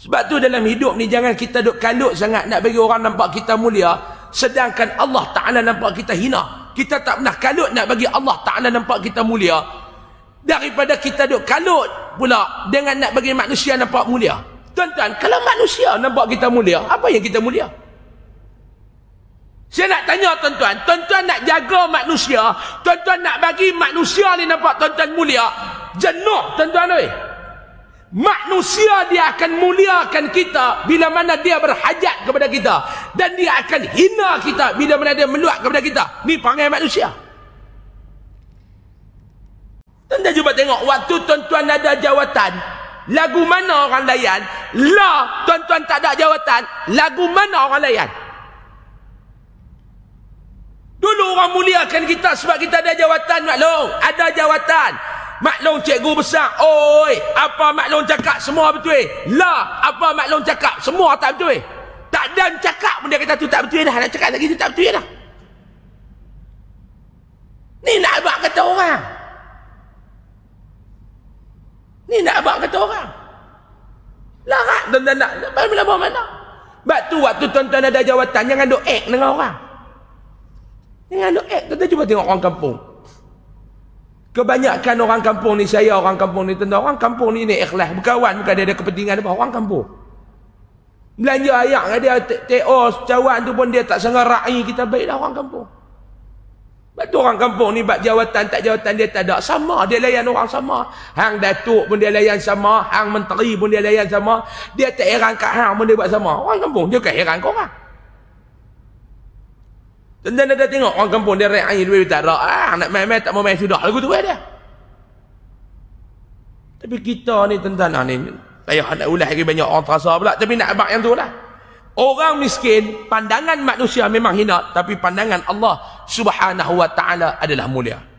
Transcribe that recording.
Sebab tu dalam hidup ni jangan kita duk kalut sangat nak bagi orang nampak kita mulia sedangkan Allah Taala nampak kita hina. Kita tak pernah kalut nak bagi Allah Taala nampak kita mulia daripada kita duk kalut pula dengan nak bagi manusia nampak mulia. Tuan-tuan, kalau manusia nampak kita mulia, apa yang kita mulia? Saya nak tanya tuan-tuan, tuan-tuan nak jaga manusia, tuan-tuan nak bagi manusia ni nampak tuan-tuan mulia, jenuh tuan-tuan oi. tuan Manusia dia akan muliakan kita bila mana dia berhajat kepada kita dan dia akan hina kita bila mana dia meluat kepada kita. Ni panggil manusia. Tuan-tuan cuba tengok waktu tuan-tuan ada jawatan, lagu mana orang layan? La, tuan-tuan tak ada jawatan, lagu mana orang layan? Dulu orang muliakan kita sebab kita ada jawatan, maklum. Ada jawatan. Maklum cikgu besar. Oi, apa maklum cakap semua betul? Lah, apa maklum cakap semua tak betul? Tak ada cakap pun dia kata tu tak betul dah. Nak cakap lagi tu tak betul dah. Ni nak abang kata orang. Ni nak abang kata orang. Larat dan dan nak. bila buat mana? Sebab tu waktu tuan-tuan ada jawatan, jangan duk act dengan orang. Jangan duk act. Tuan-tuan cuba tengok orang kampung. Kebanyakan orang kampung ni saya orang kampung ni tentu orang kampung ni ni ikhlas berkawan bukan dia ada kepentingan apa orang kampung. Belanja ayak dia TO cawan tu pun dia tak sangka rai kita baiklah orang kampung. Betul orang kampung ni bab jawatan tak jawatan dia tak ada sama dia layan orang sama. Hang datuk pun dia layan sama, hang menteri pun dia layan sama. Dia tak heran kat hang pun dia buat sama. Orang kampung dia kan heran kau orang. Tentang dia dah tengok orang kampung dia raih air duit tak ada. Ah nak main-main tak mau main sudah. Lagu tu eh, dia. Tapi kita ni tentang ah, ni payah nak ulah lagi banyak orang terasa pula tapi nak abang yang tu lah. Orang miskin pandangan manusia memang hina tapi pandangan Allah Subhanahu wa taala adalah mulia.